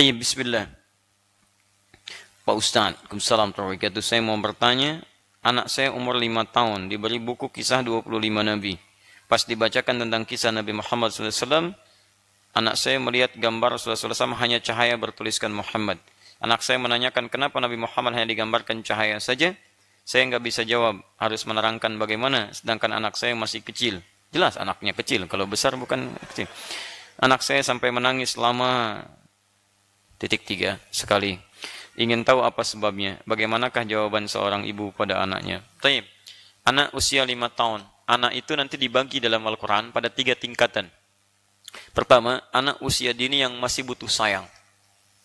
Tayyib, bismillah. Pak Ustaz, Waalaikumsalam warahmatullahi Saya mau bertanya, anak saya umur 5 tahun, diberi buku kisah 25 Nabi. Pas dibacakan tentang kisah Nabi Muhammad SAW, anak saya melihat gambar Rasulullah SAW hanya cahaya bertuliskan Muhammad. Anak saya menanyakan kenapa Nabi Muhammad hanya digambarkan cahaya saja. Saya nggak bisa jawab, harus menerangkan bagaimana, sedangkan anak saya masih kecil. Jelas anaknya kecil, kalau besar bukan kecil. Anak saya sampai menangis lama titik tiga sekali. Ingin tahu apa sebabnya? Bagaimanakah jawaban seorang ibu pada anaknya? Taib. Anak usia lima tahun. Anak itu nanti dibagi dalam Al-Quran pada tiga tingkatan. Pertama, anak usia dini yang masih butuh sayang.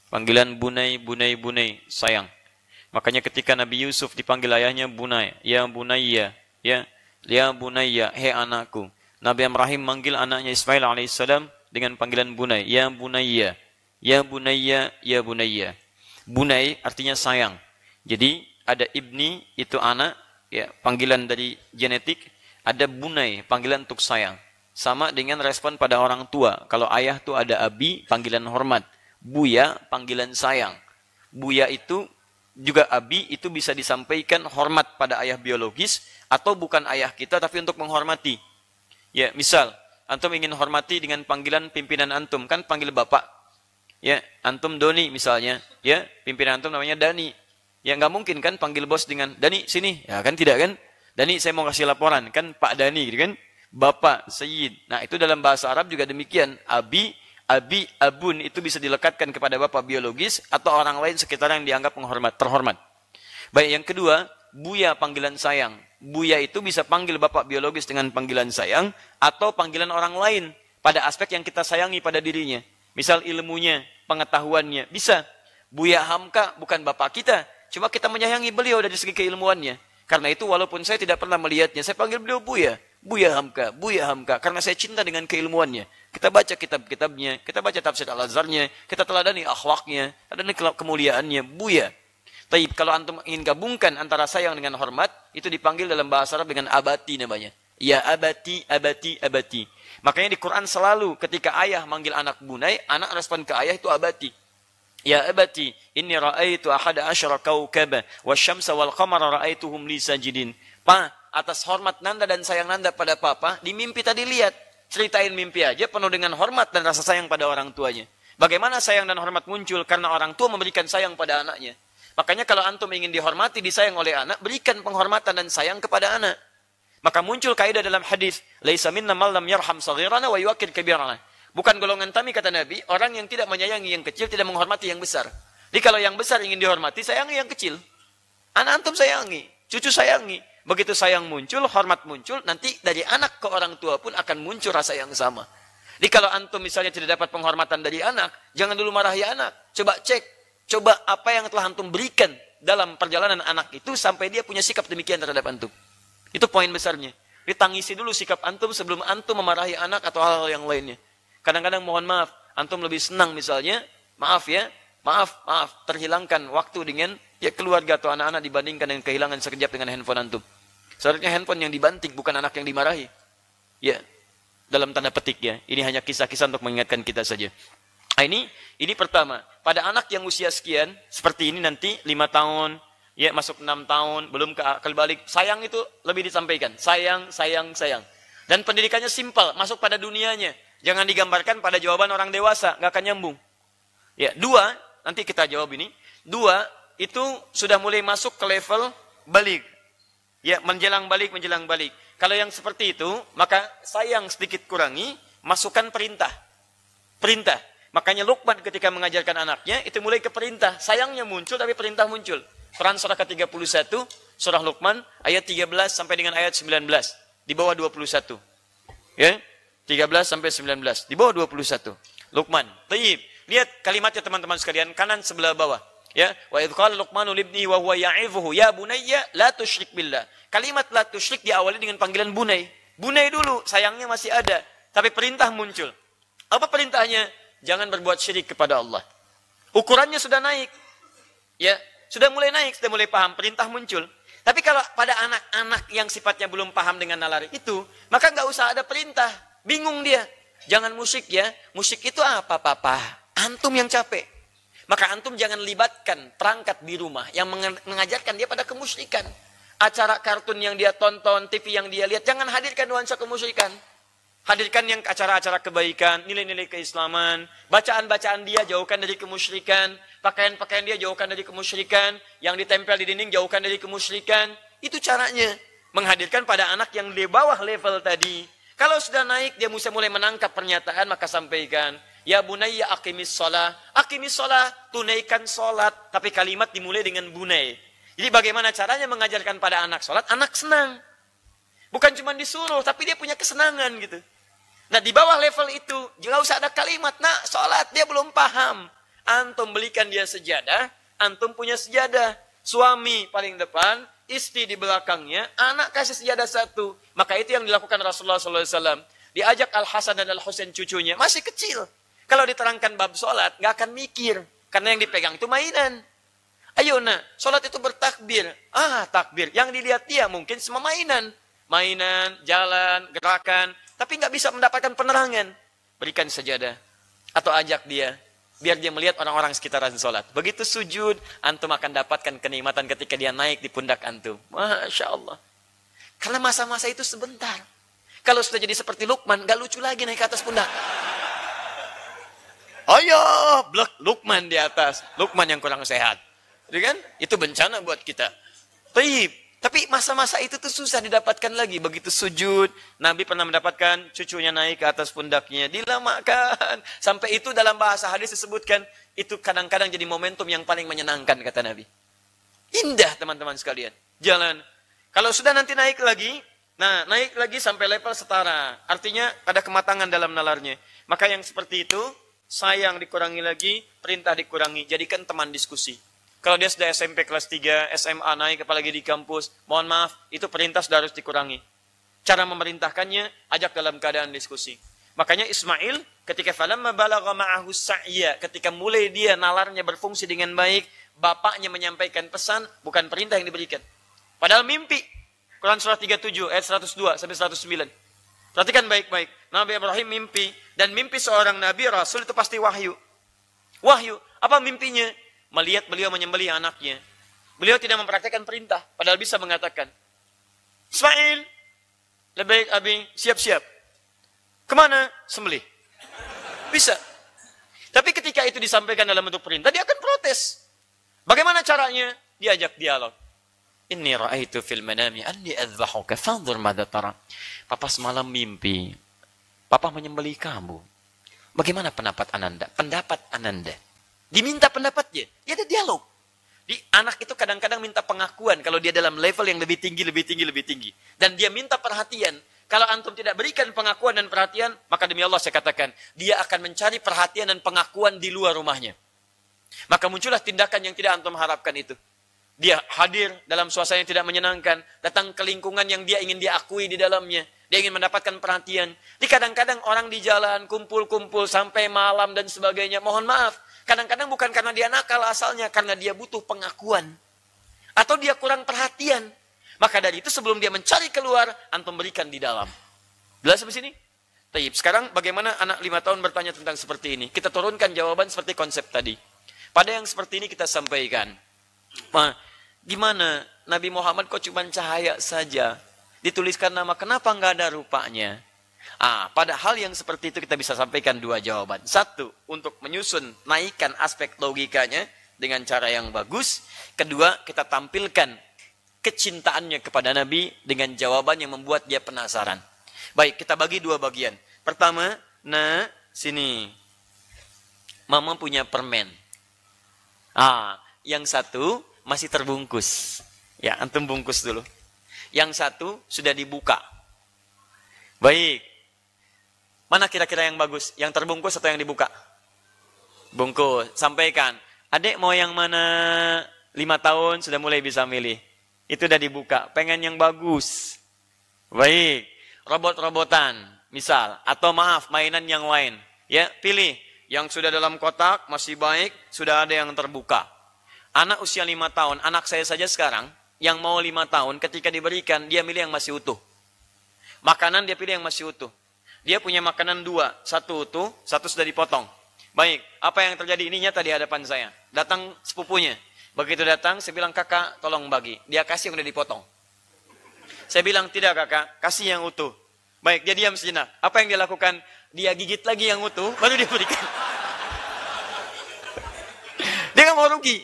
Panggilan bunai, bunai, bunai, sayang. Makanya ketika Nabi Yusuf dipanggil ayahnya bunai, ya bunai ya, ya bunai ya, he anakku. Nabi Ibrahim manggil anaknya Ismail alaihissalam dengan panggilan bunai, ya bunai ya. Ya bunayya, ya bunayya. Bunai artinya sayang. Jadi ada ibni itu anak, ya panggilan dari genetik, ada bunai panggilan untuk sayang. Sama dengan respon pada orang tua. Kalau ayah tuh ada abi, panggilan hormat. Buya, panggilan sayang. Buya itu juga abi itu bisa disampaikan hormat pada ayah biologis atau bukan ayah kita tapi untuk menghormati. Ya, misal antum ingin hormati dengan panggilan pimpinan antum kan panggil bapak ya antum Doni misalnya ya pimpinan antum namanya Dani ya nggak mungkin kan panggil bos dengan Dani sini ya kan tidak kan Dani saya mau kasih laporan kan Pak Dani gitu kan Bapak Sayyid nah itu dalam bahasa Arab juga demikian Abi Abi Abun itu bisa dilekatkan kepada bapak biologis atau orang lain sekitar yang dianggap menghormat terhormat baik yang kedua Buya panggilan sayang Buya itu bisa panggil bapak biologis dengan panggilan sayang atau panggilan orang lain pada aspek yang kita sayangi pada dirinya misal ilmunya pengetahuannya. Bisa. Buya Hamka bukan bapak kita. Cuma kita menyayangi beliau dari segi keilmuannya. Karena itu walaupun saya tidak pernah melihatnya, saya panggil beliau Buya. Buya Hamka, Buya Hamka. Karena saya cinta dengan keilmuannya. Kita baca kitab-kitabnya, kita baca tafsir Al-Azharnya, kita teladani akhlaknya, teladani kemuliaannya. Buya. Tapi kalau antum ingin gabungkan antara sayang dengan hormat, itu dipanggil dalam bahasa Arab dengan abati namanya. Ya abati, abati, abati. Makanya di Quran selalu ketika ayah manggil anak bunai, anak respon ke ayah itu abati. Ya abati, ini ra'aitu ahada asyara kawkaba, wa syamsa wal qamara ra'aituhum li sajidin. Pa, atas hormat nanda dan sayang nanda pada papa, di mimpi tadi lihat. Ceritain mimpi aja penuh dengan hormat dan rasa sayang pada orang tuanya. Bagaimana sayang dan hormat muncul karena orang tua memberikan sayang pada anaknya. Makanya kalau antum ingin dihormati, disayang oleh anak, berikan penghormatan dan sayang kepada anak. Maka muncul kaidah dalam hadis, "Laisa minna man lam yarham saghirana wa yuqir kabirana." Bukan golongan kami kata Nabi, orang yang tidak menyayangi yang kecil, tidak menghormati yang besar. Jadi kalau yang besar ingin dihormati, sayangi yang kecil. Anak antum sayangi, cucu sayangi. Begitu sayang muncul, hormat muncul, nanti dari anak ke orang tua pun akan muncul rasa yang sama. Jadi kalau antum misalnya tidak dapat penghormatan dari anak, jangan dulu marahi anak. Coba cek, coba apa yang telah antum berikan dalam perjalanan anak itu sampai dia punya sikap demikian terhadap antum. Itu poin besarnya. Ditangisi dulu sikap antum sebelum antum memarahi anak atau hal-hal yang lainnya. Kadang-kadang mohon maaf, antum lebih senang misalnya, maaf ya, maaf, maaf, terhilangkan waktu dengan ya keluarga atau anak-anak dibandingkan dengan kehilangan sekejap dengan handphone antum. Seharusnya handphone yang dibanting bukan anak yang dimarahi. Ya, dalam tanda petik ya. Ini hanya kisah-kisah untuk mengingatkan kita saja. Nah, ini ini pertama, pada anak yang usia sekian seperti ini nanti 5 tahun, ya masuk enam tahun, belum ke akal balik. Sayang itu lebih disampaikan. Sayang, sayang, sayang. Dan pendidikannya simpel, masuk pada dunianya. Jangan digambarkan pada jawaban orang dewasa, nggak akan nyambung. Ya, dua, nanti kita jawab ini. Dua, itu sudah mulai masuk ke level balik. Ya, menjelang balik, menjelang balik. Kalau yang seperti itu, maka sayang sedikit kurangi, masukkan perintah. Perintah. Makanya lukman ketika mengajarkan anaknya, itu mulai ke perintah. Sayangnya muncul, tapi perintah muncul. Quran surah ke-31, surah Luqman, ayat 13 sampai dengan ayat 19. Di bawah 21. Ya, 13 sampai 19. Di bawah 21. Luqman. Tayyib. Lihat kalimatnya teman-teman sekalian, kanan sebelah bawah. Ya, wa idh qala Luqmanu libni wa huwa ya'izuhu, ya bunayya la tusyrik billah. Kalimat la tusyrik diawali dengan panggilan bunai. Bunai dulu, sayangnya masih ada, tapi perintah muncul. Apa perintahnya? Jangan berbuat syirik kepada Allah. Ukurannya sudah naik. Ya, sudah mulai naik, sudah mulai paham, perintah muncul. Tapi kalau pada anak-anak yang sifatnya belum paham dengan nalar itu, maka nggak usah ada perintah. Bingung dia. Jangan musik ya. Musik itu apa, papa? Antum yang capek. Maka antum jangan libatkan perangkat di rumah yang mengajarkan dia pada kemusyrikan. Acara kartun yang dia tonton, TV yang dia lihat, jangan hadirkan nuansa kemusyrikan. Hadirkan yang acara-acara kebaikan, nilai-nilai keislaman, bacaan-bacaan dia jauhkan dari kemusyrikan, pakaian-pakaian dia jauhkan dari kemusyrikan, yang ditempel di dinding jauhkan dari kemusyrikan. Itu caranya menghadirkan pada anak yang di bawah level tadi. Kalau sudah naik dia mesti mulai menangkap pernyataan maka sampaikan, "Ya bunai ya akimis sholat akimis sholat tunaikan sholat tapi kalimat dimulai dengan bunai. Jadi bagaimana caranya mengajarkan pada anak sholat Anak senang. Bukan cuma disuruh, tapi dia punya kesenangan gitu. Nah di bawah level itu, nggak usah ada kalimat, nak sholat dia belum paham. Antum belikan dia sejadah, antum punya sejadah. Suami paling depan, istri di belakangnya, anak kasih sejadah satu. Maka itu yang dilakukan Rasulullah SAW. Diajak Al-Hasan dan Al-Husain cucunya, masih kecil. Kalau diterangkan bab sholat, nggak akan mikir. Karena yang dipegang itu mainan. Ayo nak, sholat itu bertakbir. Ah, takbir. Yang dilihat dia mungkin semua mainan. Mainan, jalan, gerakan tapi nggak bisa mendapatkan penerangan, berikan sajadah atau ajak dia biar dia melihat orang-orang sekitaran sholat. Begitu sujud, antum akan dapatkan kenikmatan ketika dia naik di pundak antum. Masya Allah. Karena masa-masa itu sebentar. Kalau sudah jadi seperti Lukman, gak lucu lagi naik ke atas pundak. Ayo, blek Lukman di atas. Lukman yang kurang sehat. Jadi iya kan, itu bencana buat kita. Taib, tapi masa-masa itu tuh susah didapatkan lagi. Begitu sujud, Nabi pernah mendapatkan cucunya naik ke atas pundaknya. Dilamakan. Sampai itu dalam bahasa hadis disebutkan, itu kadang-kadang jadi momentum yang paling menyenangkan kata Nabi. Indah teman-teman sekalian. Jalan. Kalau sudah nanti naik lagi, nah naik lagi sampai level setara. Artinya ada kematangan dalam nalarnya. Maka yang seperti itu, sayang dikurangi lagi, perintah dikurangi. Jadikan teman diskusi. Kalau dia sudah SMP kelas 3, SMA naik, apalagi di kampus, mohon maaf, itu perintah sudah harus dikurangi. Cara memerintahkannya, ajak dalam keadaan diskusi. Makanya Ismail ketika falamma balagha ma'ahu sa'ya, ketika mulai dia nalarnya berfungsi dengan baik, bapaknya menyampaikan pesan, bukan perintah yang diberikan. Padahal mimpi. Quran surah 37 ayat 102 sampai 109. Perhatikan baik-baik. Nabi Ibrahim mimpi dan mimpi seorang nabi rasul itu pasti wahyu. Wahyu. Apa mimpinya? melihat beliau menyembelih anaknya. Beliau tidak mempraktekkan perintah, padahal bisa mengatakan, Ismail, lebih baik Abi siap-siap. Kemana? Sembelih. Bisa. Tapi ketika itu disampaikan dalam bentuk perintah, dia akan protes. Bagaimana caranya? Diajak dialog. Ini ra'aitu fil manami anni adzahuka fanzur Madatara. tara. Papa semalam mimpi. Papa menyembelih kamu. Bagaimana pendapat Ananda? Pendapat Ananda. Diminta pendapatnya. Ya ada dialog. Di anak itu kadang-kadang minta pengakuan kalau dia dalam level yang lebih tinggi, lebih tinggi, lebih tinggi. Dan dia minta perhatian. Kalau antum tidak berikan pengakuan dan perhatian, maka demi Allah saya katakan, dia akan mencari perhatian dan pengakuan di luar rumahnya. Maka muncullah tindakan yang tidak antum harapkan itu. Dia hadir dalam suasana yang tidak menyenangkan, datang ke lingkungan yang dia ingin diakui di dalamnya. Dia ingin mendapatkan perhatian. Di kadang-kadang orang di jalan kumpul-kumpul sampai malam dan sebagainya. Mohon maaf, Kadang-kadang bukan karena dia nakal asalnya, karena dia butuh pengakuan. Atau dia kurang perhatian. Maka dari itu sebelum dia mencari keluar, antum berikan di dalam. Jelas sampai sini? Taib. Sekarang bagaimana anak lima tahun bertanya tentang seperti ini? Kita turunkan jawaban seperti konsep tadi. Pada yang seperti ini kita sampaikan. Ma, gimana Nabi Muhammad kok cuma cahaya saja? Dituliskan nama, kenapa nggak ada rupanya? Ah, pada hal yang seperti itu kita bisa sampaikan dua jawaban. Satu, untuk menyusun naikkan aspek logikanya dengan cara yang bagus. Kedua, kita tampilkan kecintaannya kepada Nabi dengan jawaban yang membuat dia penasaran. Baik, kita bagi dua bagian. Pertama, nah sini. Mama punya permen. Ah, yang satu masih terbungkus. Ya, antum bungkus dulu. Yang satu sudah dibuka. Baik, Mana kira-kira yang bagus? Yang terbungkus atau yang dibuka? Bungkus. Sampaikan. Adik mau yang mana? Lima tahun sudah mulai bisa milih. Itu udah dibuka. Pengen yang bagus. Baik. Robot-robotan. Misal. Atau maaf, mainan yang lain. Ya, pilih. Yang sudah dalam kotak, masih baik, sudah ada yang terbuka. Anak usia lima tahun, anak saya saja sekarang, yang mau lima tahun, ketika diberikan, dia milih yang masih utuh. Makanan dia pilih yang masih utuh. Dia punya makanan dua, satu utuh, satu sudah dipotong. Baik, apa yang terjadi ini nyata di hadapan saya. Datang sepupunya. Begitu datang, saya bilang, kakak tolong bagi. Dia kasih yang udah dipotong. Saya bilang, tidak kakak, kasih yang utuh. Baik, dia diam sejenak. Apa yang dia lakukan? Dia gigit lagi yang utuh, baru dia berikan. dia nggak mau rugi.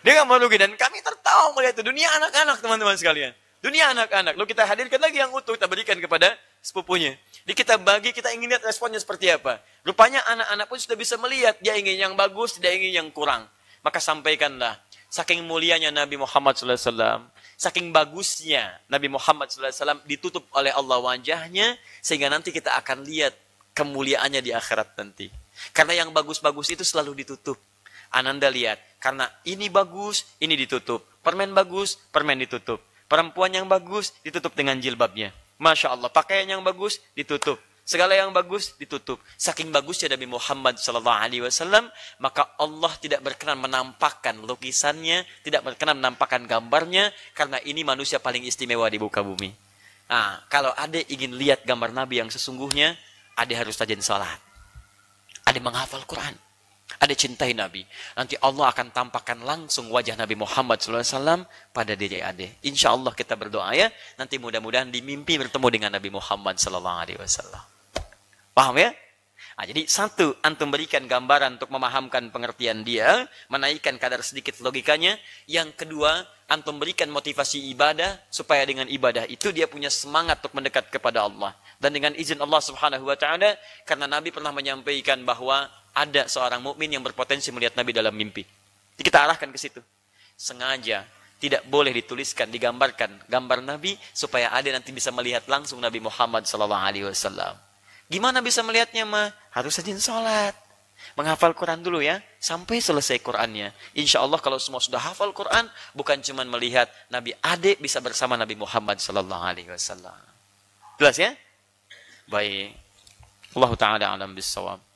Dia nggak mau rugi. Dan kami tertawa melihat itu. Dunia anak-anak, teman-teman sekalian. Dunia anak-anak. Lalu kita hadirkan lagi yang utuh, kita berikan kepada sepupunya. Jadi kita bagi, kita ingin lihat responnya seperti apa. Rupanya anak-anak pun sudah bisa melihat dia ingin yang bagus, tidak ingin yang kurang. Maka sampaikanlah saking mulianya Nabi Muhammad SAW, saking bagusnya Nabi Muhammad SAW ditutup oleh Allah wajahnya sehingga nanti kita akan lihat kemuliaannya di akhirat nanti. Karena yang bagus-bagus itu selalu ditutup. Ananda lihat, karena ini bagus, ini ditutup. Permen bagus, permen ditutup. Perempuan yang bagus ditutup dengan jilbabnya. Masya Allah, pakaian yang bagus ditutup. Segala yang bagus ditutup. Saking bagusnya Nabi Muhammad Sallallahu Alaihi Wasallam, maka Allah tidak berkenan menampakkan lukisannya, tidak berkenan menampakkan gambarnya, karena ini manusia paling istimewa di buka bumi. Nah, kalau ada ingin lihat gambar Nabi yang sesungguhnya, ada harus tajen salat. Ada menghafal Quran ada cintai Nabi. Nanti Allah akan tampakkan langsung wajah Nabi Muhammad SAW pada diri ade. Insya Allah kita berdoa ya. Nanti mudah-mudahan di mimpi bertemu dengan Nabi Muhammad SAW. Paham ya? Nah, jadi satu, antum berikan gambaran untuk memahamkan pengertian dia, menaikkan kadar sedikit logikanya. Yang kedua, antum berikan motivasi ibadah supaya dengan ibadah itu dia punya semangat untuk mendekat kepada Allah. Dan dengan izin Allah Subhanahu wa taala karena Nabi pernah menyampaikan bahwa ada seorang mukmin yang berpotensi melihat Nabi dalam mimpi. Jadi kita arahkan ke situ. Sengaja tidak boleh dituliskan, digambarkan gambar Nabi supaya ada nanti bisa melihat langsung Nabi Muhammad Sallallahu Alaihi Wasallam. Gimana bisa melihatnya mah? Harus rajin sholat, menghafal Quran dulu ya, sampai selesai Qurannya. Insya Allah kalau semua sudah hafal Quran, bukan cuma melihat Nabi Ade bisa bersama Nabi Muhammad Sallallahu Alaihi Wasallam. Jelas ya? Baik. Allah Ta'ala alam bisawab.